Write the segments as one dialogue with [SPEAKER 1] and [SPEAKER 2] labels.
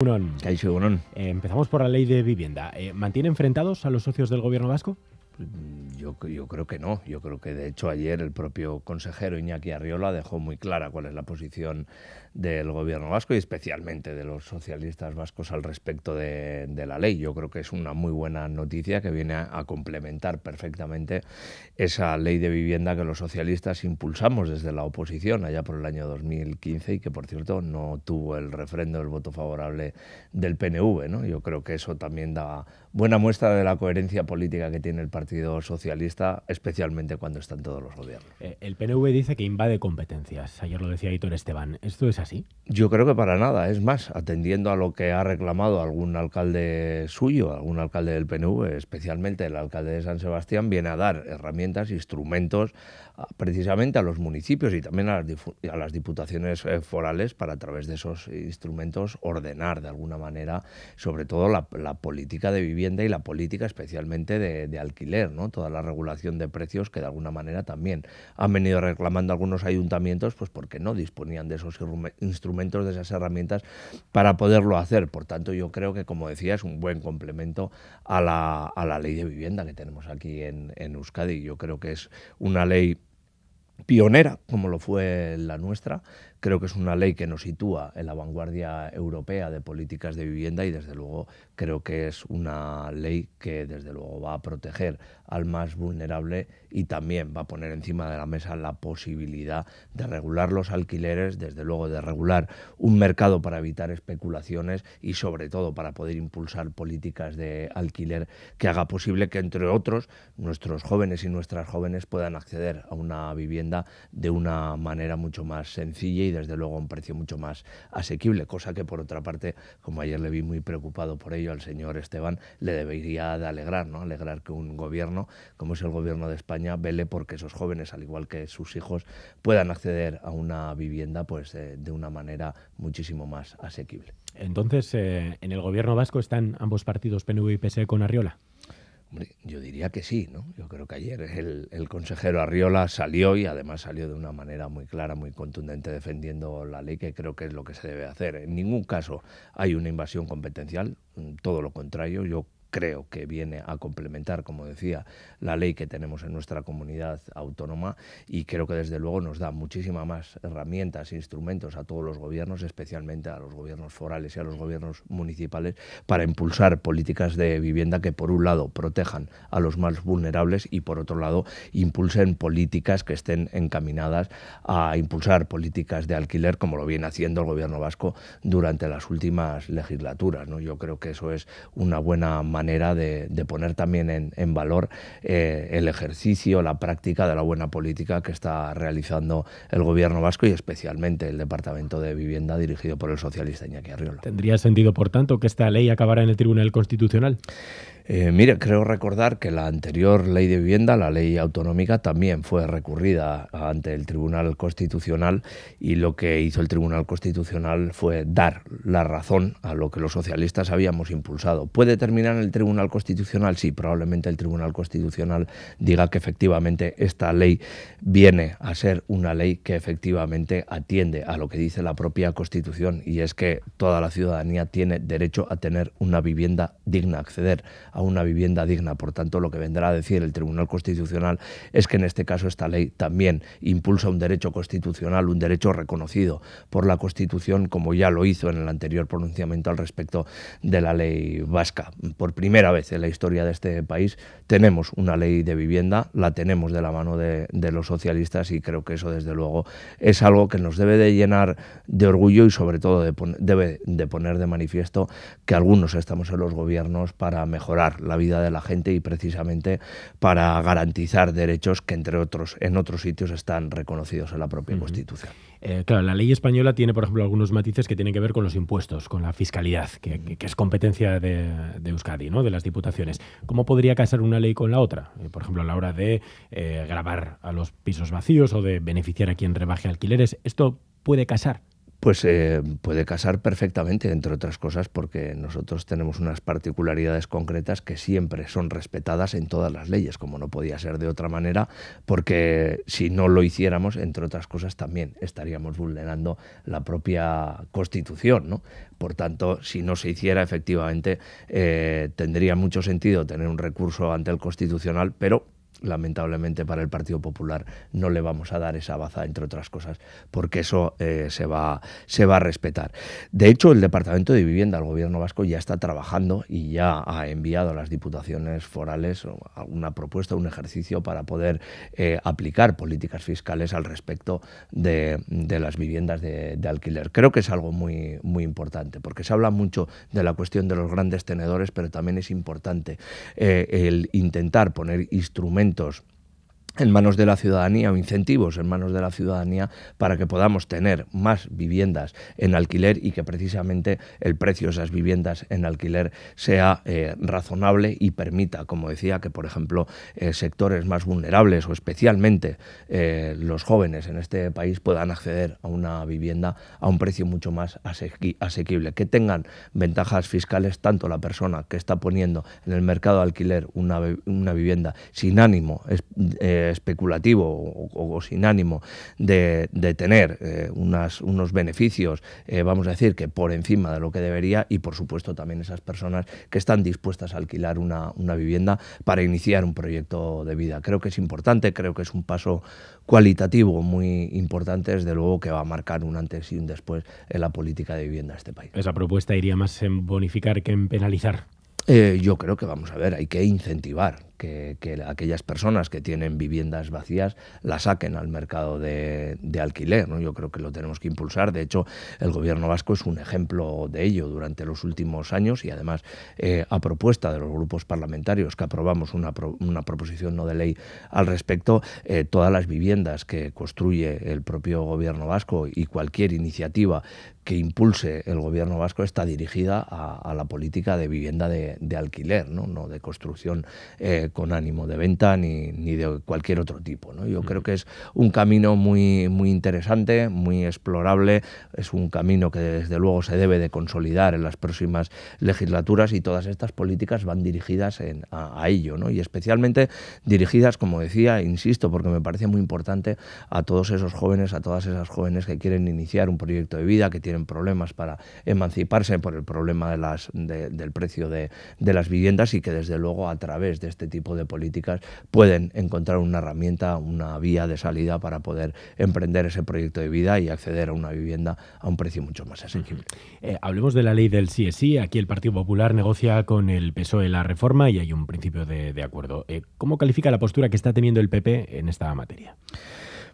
[SPEAKER 1] Unón. Eh, empezamos por la ley de vivienda. Eh, ¿Mantiene enfrentados a los socios del gobierno vasco?
[SPEAKER 2] Mm, yo, yo creo que no. Yo creo que, de hecho, ayer el propio consejero Iñaki Arriola dejó muy clara cuál es la posición del gobierno vasco y especialmente de los socialistas vascos al respecto de, la ley. Yo creo que es una muy buena noticia que viene a, complementar perfectamente esa ley de vivienda que los socialistas impulsamos desde la oposición allá por el año 2015 y que, por cierto, no tuvo el refrendo, del voto favorable del PNV. ¿no? Yo creo que eso también da buena muestra de la coherencia política que tiene el partido Socialista, especialmente cuando están todos los gobiernos. Eh,
[SPEAKER 1] el PNV dice que invade competencias. Ayer lo decía Hitor Esteban. ¿Esto es así?
[SPEAKER 2] Yo creo que para nada. Es más, atendiendo a lo que ha reclamado algún alcalde suyo, algún alcalde del PNV, especialmente el alcalde de San Sebastián, viene a dar herramientas, instrumentos precisamente a los municipios y también a las, diputaciones eh, forales para a través de esos instrumentos ordenar de alguna manera, sobre todo la, política de vivienda y la política especialmente de alquiler toda la regulación de precios que de alguna manera también han venido reclamando algunos ayuntamientos, pues porque no disponían de esos instrumentos, de esas herramientas para poderlo hacer. Por tanto, yo creo que, como decía, es un buen complemento a la, ley de vivienda que tenemos aquí en, en Euskadi. Yo creo que es una ley pionera, como lo fue la nuestra, Creo que es una ley que nos sitúa en la vanguardia europea de políticas de vivienda y desde luego creo que es una ley que desde luego va a proteger al más vulnerable y también va a poner encima de la mesa la posibilidad de regular los alquileres, desde luego de regular un mercado para evitar especulaciones y sobre todo para poder impulsar políticas de alquiler que haga posible que entre otros nuestros jóvenes y nuestras jóvenes puedan acceder a una vivienda de una manera mucho más sencilla y desde luego un precio mucho más asequible, cosa que por otra parte, como ayer le vi muy preocupado por ello al señor Esteban, le debería de alegrar, ¿no? Alegrar que un gobierno, como es el gobierno de España, vele porque esos jóvenes, al igual que sus hijos, puedan acceder a una vivienda pues eh, de, una manera muchísimo más asequible.
[SPEAKER 1] Entonces, eh, en el gobierno vasco están ambos partidos PNV y PSE con Arriola
[SPEAKER 2] yo diría que sí, ¿no? Yo creo que ayer el, consejero Arriola salió y además salió de una manera muy clara, muy contundente, defendiendo la ley, que creo que es lo que se debe hacer. En ningún caso hay una invasión competencial, mm, todo lo contrario, yo creo que viene a complementar, como decía, la ley que tenemos en nuestra comunidad autónoma y creo que desde luego nos da muchísimas más herramientas, e instrumentos a todos los gobiernos, especialmente a los gobiernos forales y a los gobiernos municipales, para impulsar políticas de vivienda que por un lado protejan a los más vulnerables y por otro lado impulsen políticas que estén encaminadas a impulsar políticas de alquiler como lo viene haciendo el gobierno vasco durante las últimas legislaturas. ¿no? Yo creo que eso es una buena manera manera de, poner también en, valor eh, el ejercicio, la práctica de la buena política que está realizando el gobierno vasco y especialmente el Departamento de Vivienda dirigido por el socialista Iñaki Arriola.
[SPEAKER 1] ¿Tendría sentido, por tanto, que esta ley acabara en el Tribunal Constitucional?
[SPEAKER 2] Eh, mire, creo recordar que la anterior ley de vivienda, la ley autonómica, también fue recurrida ante el Tribunal Constitucional y lo que hizo el Tribunal Constitucional fue dar la razón a lo que los socialistas habíamos impulsado. ¿Puede terminar en el Tribunal Constitucional? Sí, probablemente el Tribunal Constitucional diga que efectivamente esta ley viene a ser una ley que efectivamente atiende a lo que dice la propia Constitución y es que toda la ciudadanía tiene derecho a tener una vivienda digna, acceder a a una vivienda digna. Por tanto, lo que vendrá a decir el Tribunal Constitucional es que en este caso esta ley también impulsa un derecho constitucional, un derecho reconocido por la Constitución, como ya lo hizo en el anterior pronunciamiento al respecto de la ley vasca. Por primera vez en la historia de este país tenemos una ley de vivienda, la tenemos de la mano de, los socialistas y creo que eso desde luego es algo que nos debe de llenar de orgullo y sobre todo debe de poner de manifiesto que algunos estamos en los gobiernos para mejorar la vida de la gente y precisamente para garantizar derechos que entre otros en otros sitios están reconocidos en la propia Constitución.
[SPEAKER 1] Eh, claro, la ley española tiene, por ejemplo, algunos matices que tienen que ver con los impuestos, con la fiscalidad, que, es competencia de, Euskadi, ¿no? de las diputaciones. ¿Cómo podría casar una ley con la otra? Eh, por ejemplo, a la hora de eh, grabar a los pisos vacíos o de beneficiar a quien rebaje alquileres. ¿Esto puede casar?
[SPEAKER 2] Pues eh, puede casar perfectamente, entre otras cosas, porque nosotros tenemos unas particularidades concretas que siempre son respetadas en todas las leyes, como no podía ser de otra manera, porque si no lo hiciéramos, entre otras cosas, también estaríamos vulnerando la propia Constitución. ¿no? Por tanto, si no se hiciera, efectivamente, eh, tendría mucho sentido tener un recurso ante el Constitucional, pero lamentablemente para el Partido Popular no le vamos a dar esa baza, entre otras cosas, porque eso eh, se, va, se va a respetar. De hecho, el Departamento de Vivienda, el Gobierno vasco, ya está trabajando y ya ha enviado a las diputaciones forales una propuesta, un ejercicio para poder eh, aplicar políticas fiscales al respecto de, las viviendas de, alquiler. Creo que es algo muy, muy importante, porque se habla mucho de la cuestión de los grandes tenedores, pero también es importante eh, el intentar poner instrumentos ¡Gracias! en manos de la ciudadanía o incentivos en manos de la ciudadanía para que podamos tener más viviendas en alquiler y que precisamente el precio de esas viviendas en alquiler sea eh, razonable y permita, como decía, que por ejemplo eh, sectores más vulnerables o especialmente eh, los jóvenes en este país puedan acceder a una vivienda a un precio mucho más asequible, que tengan ventajas fiscales tanto la persona que está poniendo en el mercado de alquiler una, una vivienda sin ánimo es, especulativo o, sin ánimo de, tener eh, unos beneficios, eh, vamos a decir, que por encima de lo que debería y por supuesto también esas personas que están dispuestas a alquilar una, vivienda para iniciar un proyecto de vida. Creo que es importante, creo que es un paso cualitativo muy importante, desde luego que va a marcar un antes y un después en la política de vivienda de este país. Esa
[SPEAKER 1] propuesta iría más en bonificar que en penalizar.
[SPEAKER 2] Eh, yo creo que vamos a ver, hay que incentivar que, aquellas personas que tienen viviendas vacías las saquen al mercado de, alquiler. ¿no? Yo creo que lo tenemos que impulsar. De hecho, el gobierno vasco es un ejemplo de ello durante los últimos años y además eh, a propuesta de los grupos parlamentarios que aprobamos una, proposición no de ley al respecto, eh, todas las viviendas que construye el propio gobierno vasco y cualquier iniciativa que impulse el gobierno vasco está dirigida a, la política de vivienda de, alquiler, ¿no? de construcción. Eh, con ánimo de venta ni, de cualquier otro tipo. Yo mm. creo que es un camino muy, muy interesante, muy explorable, es un camino que desde luego se debe de consolidar en las próximas legislaturas y todas estas políticas van dirigidas a, ello, y especialmente dirigidas, como decía, insisto, porque me parece muy importante a todos esos jóvenes, a todas esas jóvenes que quieren iniciar un proyecto de vida, que tienen problemas para emanciparse por el problema del precio de, de las viviendas y que desde luego a través de este tipo tipo de políticas pueden encontrar una herramienta, una vía de salida para poder emprender ese proyecto de vida y acceder a una vivienda a un precio mucho más asequible.
[SPEAKER 1] Eh, hablemos de la ley del sí sí. Aquí el Partido Popular negocia con el PSOE la reforma y hay un principio de, acuerdo. Eh, ¿Cómo califica la postura que está teniendo el PP en esta materia?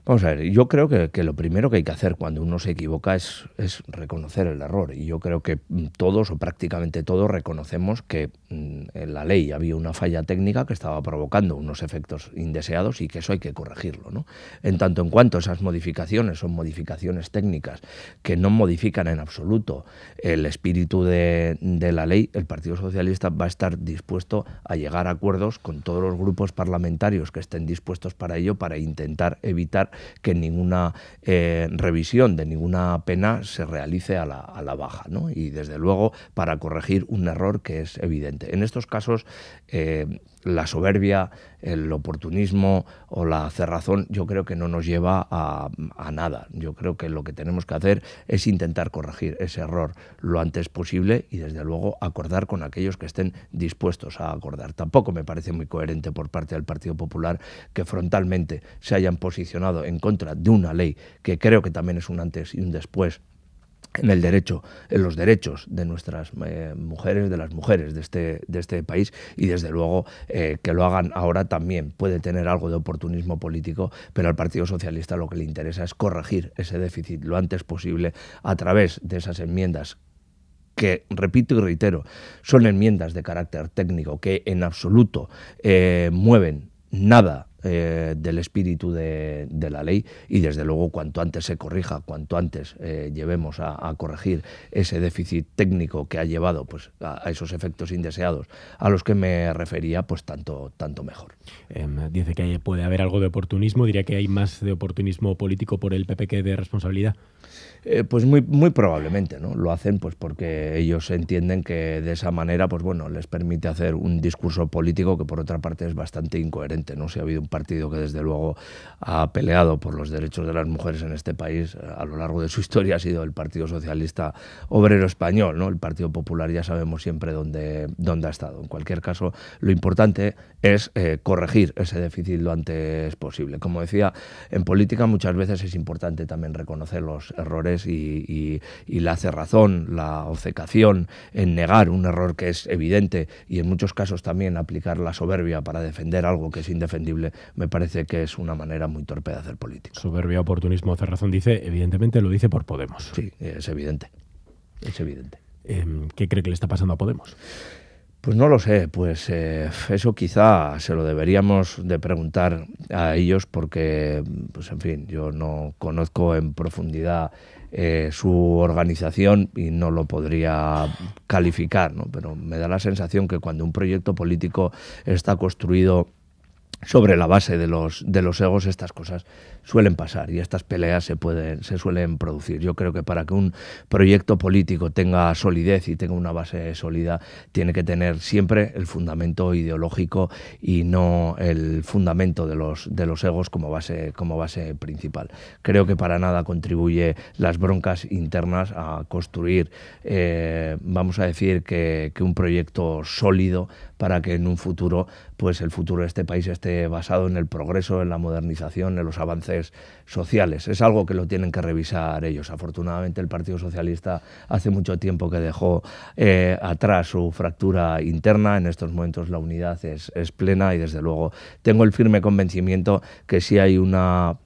[SPEAKER 2] Vamos a ver, yo creo que, lo primero que hay que hacer cuando uno se equivoca es, reconocer el error. Y yo creo que mm, todos o prácticamente todos reconocemos que mm, en la ley había una falla técnica que estaba provocando unos efectos indeseados y que eso hay que corregirlo. En tanto en cuanto esas modificaciones son modificaciones técnicas que no modifican en absoluto el espíritu de, de la ley, el Partido Socialista va a estar dispuesto a llegar a acuerdos con todos los grupos parlamentarios que estén dispuestos para ello para intentar evitar que ninguna eh, revisión de ninguna pena se realice a la, baja, ¿no? Y desde luego para corregir un error que es evidente. En estos casos eh, la soberbia, el oportunismo o la cerrazón, yo creo que no nos lleva a, nada. Yo creo que lo que tenemos que hacer es intentar corregir ese error lo antes posible y, desde luego, acordar con aquellos que estén dispuestos a acordar. Tampoco me parece muy coherente por parte del Partido Popular que frontalmente se hayan posicionado en contra de una ley que creo que también es un antes y un después en el derecho, en los derechos de nuestras eh, mujeres, de las mujeres de este, de este país y desde luego eh, que lo hagan ahora también puede tener algo de oportunismo político, pero al Partido Socialista lo que le interesa es corregir ese déficit lo antes posible a través de esas enmiendas que, repito y reitero, son enmiendas de carácter técnico que en absoluto eh, mueven nada eh, del espíritu de, la ley y desde luego cuanto antes se corrija, cuanto antes eh, llevemos a, corregir ese déficit técnico que ha llevado pues, a, esos efectos indeseados a los que me refería, pues tanto, tanto mejor.
[SPEAKER 1] Em, dice que puede haber algo de oportunismo, diría que hay más de oportunismo político por el PP que de
[SPEAKER 2] responsabilidad. Eh, pues muy, muy probablemente, ¿no? Lo hacen pues porque ellos entienden que de esa manera, pues bueno, les permite hacer un discurso político que por otra parte es bastante incoherente, ¿no? Si ha habido un partido que desde luego ha peleado por los derechos de las mujeres en este país eh, a lo largo de su historia ha sido el Partido Socialista Obrero Español, ¿no? El Partido Popular ya sabemos siempre dónde, dónde ha estado. En cualquier caso, lo importante es eh, corregir ese déficit lo antes posible. Como decía, en política muchas veces es importante también reconocer los errores y, y la cerrazón, la obcecación en negar un error que es evidente y en muchos casos también aplicar la soberbia para defender algo que es indefendible me parece que es una manera muy torpe de hacer política. Soberbia, oportunismo, hace razón, dice, evidentemente lo dice por Podemos. Sí, es evidente, es evidente. Em, ¿Qué cree que le está pasando a Podemos? Pues no lo sé, pues eh, eso quizá se lo deberíamos de preguntar a ellos porque, pues en fin, yo no conozco en profundidad eh, su organización y no lo podría calificar, ¿no? pero me da la sensación que cuando un proyecto político está construido sobre la base de los, de los egos estas cosas suelen pasar y estas peleas se, pueden, se suelen producir. Yo creo que para que un proyecto político tenga solidez y tenga una base sólida, tiene que tener siempre el fundamento ideológico y no el fundamento de los, de los egos como base, como base principal. Creo que para nada contribuye las broncas internas a construir, eh, vamos a decir, que un proyecto sólido para que en un futuro, pues el futuro de este país esté basado en el progreso, en la modernización, en los avances sociales. Es algo que lo tienen que revisar ellos. Afortunadamente el Partido Socialista hace mucho tiempo que dejó eh, atrás su fractura interna. En estos momentos la unidad es, es plena y desde luego tengo el firme convencimiento que si hay una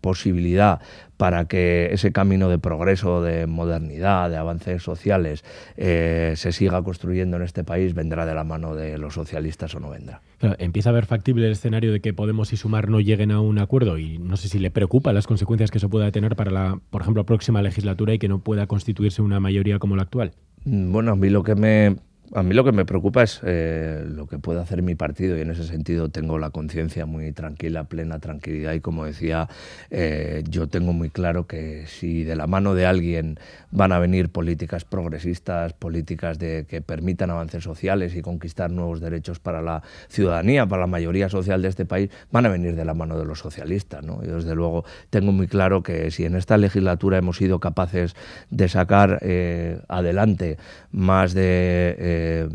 [SPEAKER 2] posibilidad para que ese camino de progreso, de modernidad, de avances sociales eh, se siga construyendo en este país, vendrá de la mano de los socialistas o no vendrá.
[SPEAKER 1] empieza a ver factible el escenario de que Podemos y Sumar no lleguen a un acuerdo y no sé si le preocupa las consecuencias que eso pueda tener para la, por ejemplo, próxima legislatura y que no pueda constituirse una mayoría como la actual.
[SPEAKER 2] Mm, bueno, a mí lo que me a mí lo que me preocupa es eh, lo que puede hacer mi partido y en ese sentido tengo la conciencia muy tranquila, plena tranquilidad y como decía, eh, yo tengo muy claro que si de la mano de alguien van a venir políticas progresistas, políticas de, que permitan avances sociales y conquistar nuevos derechos para la ciudadanía, para la mayoría social de este país, van a venir de la mano de los socialistas. ¿no? Yo desde luego tengo muy claro que si en esta legislatura hemos sido capaces de sacar eh, adelante más de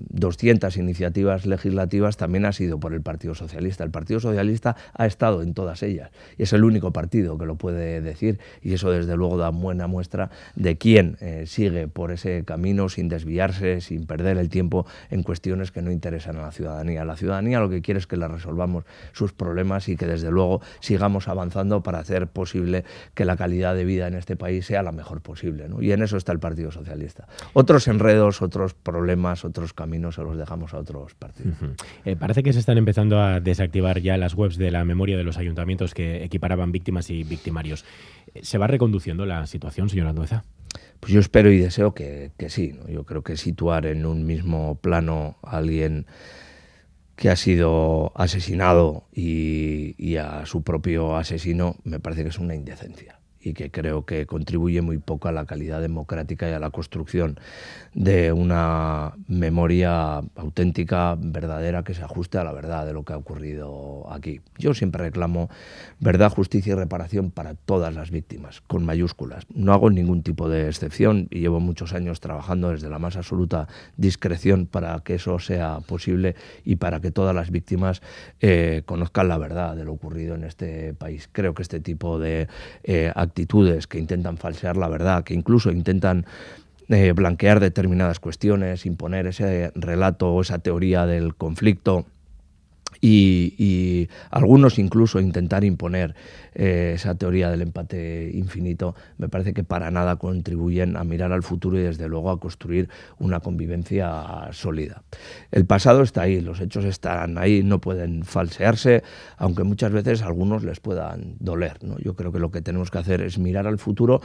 [SPEAKER 2] 200 iniciativas legislativas también ha sido por el Partido Socialista. El Partido Socialista ha estado en todas ellas y es el único partido que lo puede decir y eso desde luego da buena muestra de quién eh, sigue por ese camino sin desviarse, sin perder el tiempo en cuestiones que no interesan a la ciudadanía. La ciudadanía lo que quiere es que la resolvamos sus problemas y que desde luego sigamos avanzando para hacer posible que la calidad de vida en este país sea la mejor posible. Y en eso está el Partido Socialista. Otros enredos, otros problemas, otros caminos o los dejamos a otros partidos.
[SPEAKER 1] Eh, parece que se están empezando a desactivar ya las webs de la memoria de los ayuntamientos que equiparaban víctimas y victimarios. Eh, ¿Se va reconduciendo
[SPEAKER 2] la situación, señora Andueza? Pues yo espero y deseo que, sí. Yo creo que situar en un mismo plano a alguien que ha sido asesinado y a su propio asesino me parece que es una indecencia y que creo que contribuye muy poco a la calidad democrática y a la construcción de una memoria auténtica, verdadera, que se ajuste a la verdad de lo que ha ocurrido aquí. Yo siempre reclamo verdad, justicia y reparación para todas las víctimas, con mayúsculas. No hago ningún tipo de excepción y llevo muchos años trabajando desde la más absoluta discreción para que eso sea posible y para que todas las víctimas eh, conozcan la verdad de lo ocurrido en este país. Creo que este tipo de eh, actitudes, que intentan falsear la verdad, que incluso intentan eh, blanquear determinadas cuestiones, imponer ese relato o esa teoría del conflicto y, algunos incluso intentar imponer eh, esa teoría del empate infinito me parece que para nada contribuyen a mirar al futuro y desde luego a construir una convivencia sólida. El pasado está ahí, los hechos están ahí, no pueden falsearse, aunque muchas veces algunos les puedan doler. Yo creo que lo que tenemos que hacer es mirar al futuro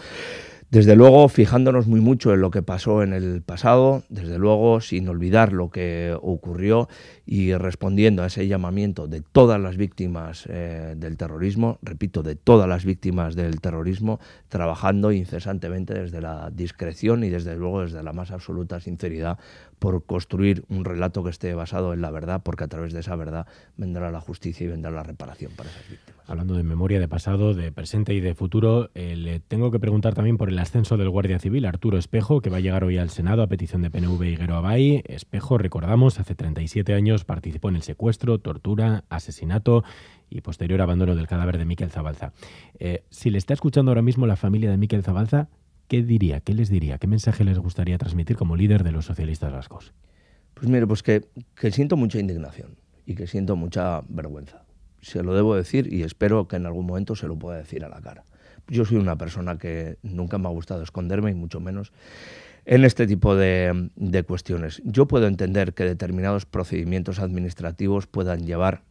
[SPEAKER 2] desde luego, fijándonos muy mucho en lo que pasó en el pasado, desde luego, sin olvidar lo que ocurrió y respondiendo a ese llamamiento de todas las víctimas eh, del terrorismo, repito, de todas las víctimas del terrorismo, trabajando incesantemente desde la discreción y desde luego desde la más absoluta sinceridad por construir un relato que esté basado en la verdad, porque a través de esa verdad vendrá la justicia y vendrá la reparación para esas víctimas. Hablando de memoria, de pasado, de presente y de futuro, eh, le tengo que
[SPEAKER 1] preguntar también por el ascenso del Guardia Civil, Arturo Espejo, que va a llegar hoy al Senado a petición de PNV Higuero Abay. Espejo, recordamos, hace 37 años participó en el secuestro, tortura, asesinato y posterior abandono del cadáver de Miquel Zabalza. Eh, si le está escuchando ahora mismo la familia de Miquel Zabalza, ¿qué diría, qué les diría, qué mensaje les gustaría transmitir como líder de los socialistas vascos?
[SPEAKER 2] Pues mire, pues que, siento mucha indignación y que siento mucha vergüenza. Se lo debo decir y espero que en algún momento se lo pueda decir a la cara. Yo soy una persona que nunca me ha gustado esconderme y mucho menos en este tipo de cuestiones. Yo puedo entender que determinados procedimientos administrativos puedan llevar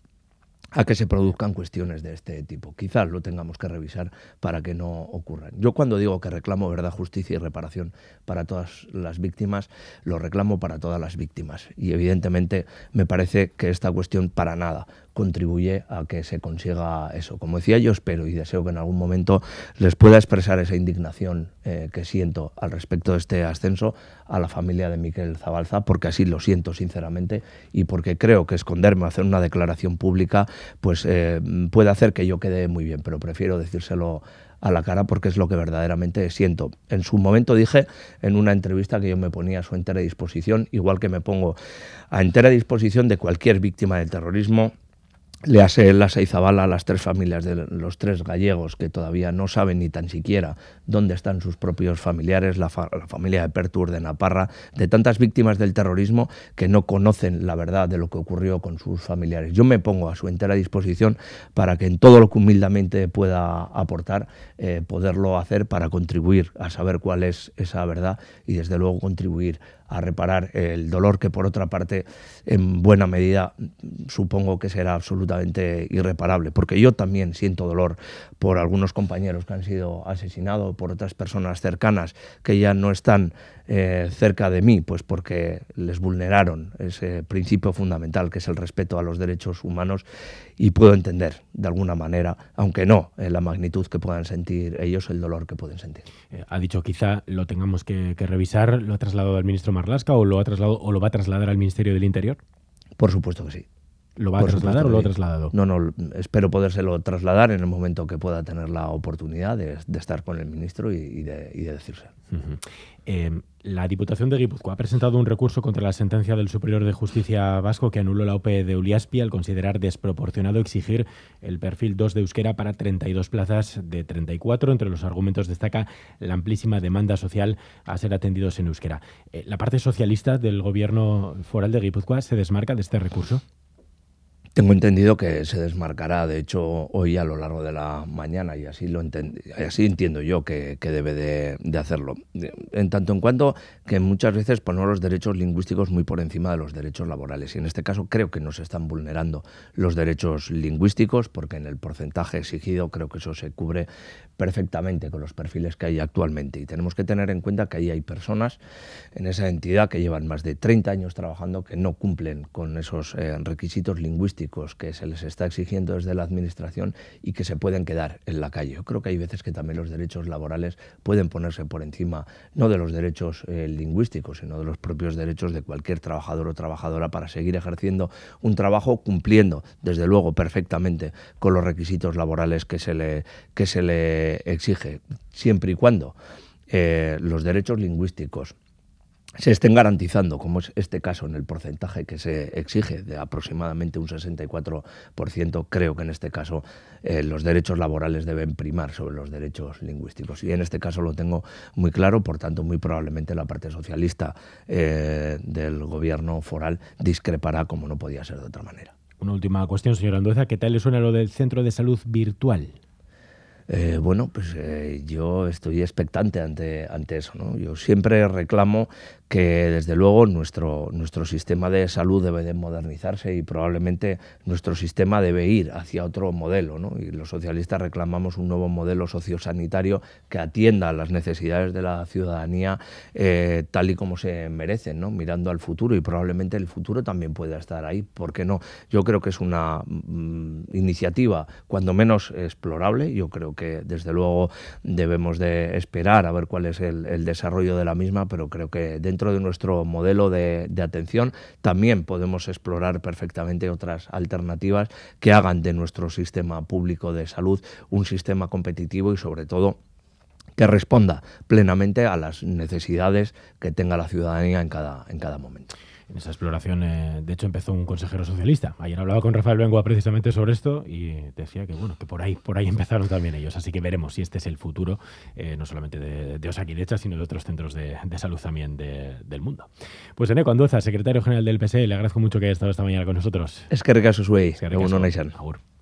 [SPEAKER 2] a que se produzcan cuestiones de este tipo. Quizás lo tengamos que revisar para que no ocurran. Yo cuando digo que reclamo verdad, justicia y reparación para todas las víctimas, lo reclamo para todas las víctimas. Y evidentemente me parece que esta cuestión para nada contribuye a que se consiga eso. Como decía, yo espero y deseo que en algún momento les pueda expresar esa indignación eh, que siento al respecto de este ascenso a la familia de Miquel Zabalza, porque así lo siento sinceramente y porque creo que esconderme, o hacer una declaración pública, pues eh, puede hacer que yo quede muy bien, pero prefiero decírselo a la cara porque es lo que verdaderamente siento. En su momento dije en una entrevista que yo me ponía a su entera disposición, igual que me pongo a entera disposición de cualquier víctima del terrorismo le hace la bala a las tres familias de los tres gallegos que todavía no saben ni tan siquiera dónde están sus propios familiares, la, familia de Pertur, de Naparra, de tantas víctimas del terrorismo que no conocen la verdad de lo que ocurrió con sus familiares. Yo me pongo a su entera disposición para que en todo lo que humildemente pueda aportar, eh, poderlo hacer para contribuir a saber cuál es esa verdad y desde luego contribuir a reparar el dolor que por otra parte en buena medida supongo que será absolutamente irreparable, porque yo también siento dolor por algunos compañeros que han sido asesinados, por otras personas cercanas que ya no están eh, cerca de mí, pues porque les vulneraron ese principio fundamental que es el respeto a los derechos humanos y puedo entender de alguna manera, aunque no eh, la magnitud que puedan sentir ellos, el dolor que pueden sentir.
[SPEAKER 1] Eh, ha dicho quizá lo tengamos que, revisar, lo ha trasladado al ministro Marlasca o lo ha trasladado o lo va a trasladar al Ministerio del Interior. Por supuesto que sí. ¿Lo va a trasladar o lo ha trasladado?
[SPEAKER 2] No, no, espero podérselo trasladar en el momento que pueda tener la oportunidad de, estar con el ministro y, de, decirse. Em, la Diputación de Guipúzcoa ha presentado un recurso contra la
[SPEAKER 1] sentencia del Superior de Justicia Vasco que anuló la OPE de Uliaspi al considerar desproporcionado exigir el perfil 2 de Euskera para 32 plazas de 34. Entre los argumentos destaca la amplísima demanda social a ser atendidos en Euskera. Eh, ¿La parte socialista del gobierno foral de Guipúzcoa se desmarca de este recurso?
[SPEAKER 2] Tengo entendido que se desmarcará, de hecho, hoy a lo largo de la mañana, y así, lo así entiendo yo que, debe de, hacerlo. En tanto en cuanto que muchas veces ponemos los derechos lingüísticos muy por encima de los derechos laborales, y en este caso creo que no se están vulnerando los derechos lingüísticos, porque en el porcentaje exigido creo que eso se cubre perfectamente con los perfiles que hay actualmente. Y tenemos que tener en cuenta que ahí hay personas en esa entidad que llevan más de 30 años trabajando que no cumplen con esos eh, requisitos lingüísticos que se les está exigiendo desde la Administración y que se pueden quedar en la calle. Yo creo que hay veces que también los derechos laborales pueden ponerse por encima, no de los derechos eh, lingüísticos, sino de los propios derechos de cualquier trabajador o trabajadora para seguir ejerciendo un trabajo cumpliendo, desde luego, perfectamente con los requisitos laborales que se le, que se le exige, siempre y cuando eh, los derechos lingüísticos, se estén garantizando, como es este caso en el porcentaje que se exige de aproximadamente un 64%, creo que en este caso eh, los derechos laborales deben primar sobre los derechos lingüísticos. Y en este caso lo tengo muy claro, por tanto, muy probablemente la parte socialista eh, del gobierno foral discrepará como no podía ser de otra manera.
[SPEAKER 1] Una última cuestión, señor Andoza, ¿qué tal le suena lo del centro de salud virtual?
[SPEAKER 2] Eh, bueno, pues eh, yo estoy expectante ante, ante eso. ¿no? Yo siempre reclamo que desde luego nuestro, nuestro sistema de salud debe de modernizarse y probablemente nuestro sistema debe ir hacia otro modelo. ¿no? Y los socialistas reclamamos un nuevo modelo sociosanitario que atienda las necesidades de la ciudadanía eh, tal y como se merecen, ¿no? mirando al futuro y probablemente el futuro también pueda estar ahí. ¿Por qué no? Yo creo que es una mm, iniciativa cuando menos explorable. Yo creo que desde luego debemos de esperar a ver cuál es el, desarrollo de la misma, pero creo que dentro de nuestro modelo de, de atención también podemos explorar perfectamente otras alternativas que hagan de nuestro sistema público de salud un sistema competitivo y sobre todo que responda plenamente a las necesidades que tenga la ciudadanía en cada, en cada momento en esa exploración. Eh, de hecho, empezó un consejero
[SPEAKER 1] socialista. Ayer hablaba con Rafael Bengoa precisamente sobre esto y decía que bueno, que por ahí, por ahí empezaron también ellos. Así que veremos si este es el futuro, eh, no solamente de, de sino de otros centros de, salud también del mundo. Pues Eneco Andoza, secretario general del PSE, le agradezco mucho que haya estado esta mañana con nosotros.
[SPEAKER 2] Es que recaso, Suey. Es que